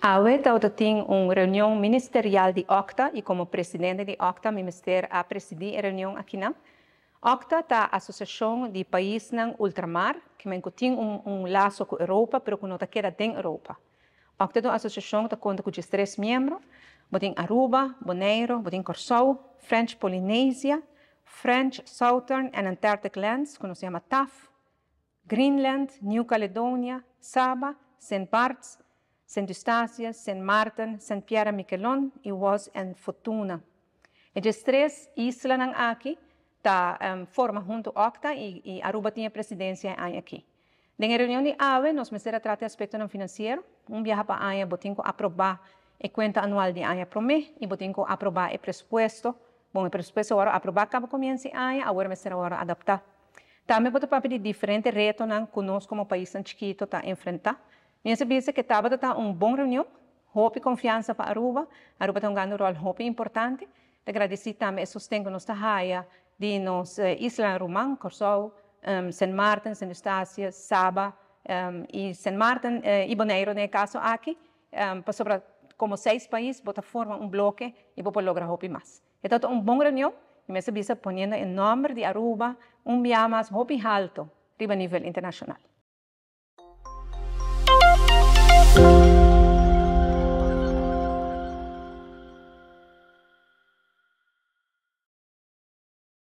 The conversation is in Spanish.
A UETA tem uma reunião ministerial de OCTA e como presidente de OCTA, meu ministério a presidir a reunião aqui na. OCTA é a associação de países não ultramar, que tem um, um laço com a Europa, pero que não está queda dentro da Europa. OCTA é uma associação que conta com 13 membros, tem Aruba, Bonaire, tem Corsou, French Polynesia, French Southern and Antarctic Lands, que se chama TAF, Greenland, New Caledonia, Saba, St. Barts, St. Eustacia, St. Martin, St. Pierre Miquelon y was en Fortuna. Estas tres islas aquí ta, um, junto a Octa y, y, Aruba tiene presidencia aquí. En la reunión de AVE nos mesera trata de aspecto financieros. financiero, un viaje para AIA botinco aprobar el cuenta anual de AIA para mí y botinco aprobar el presupuesto. Bueno, el presupuesto ahora aprobar cabo comience AIA, ahora mesera ahora adaptar. También boto para pedir diferentes retos que nosotros como país tan chiquito ta enfrentar. Mensen bezig que taba está een bon reunión, hopi e confianza para Aruba. Aruba tem un rol, hopi importante. Agradecer também o sustento nossa raia de nos eh, Isla Romã, Corsó, em, San Martín, Martin, Sint Eustatius, Saba em, y San Sint Martin uh, en en este caso Aquí, em, para pues sobre como seis países, bota forma un bloque y vou pues lograr más. más. Então, un buen reunión y me que poniendo el nombre de Aruba un día más alto, arriba a nivel internacional.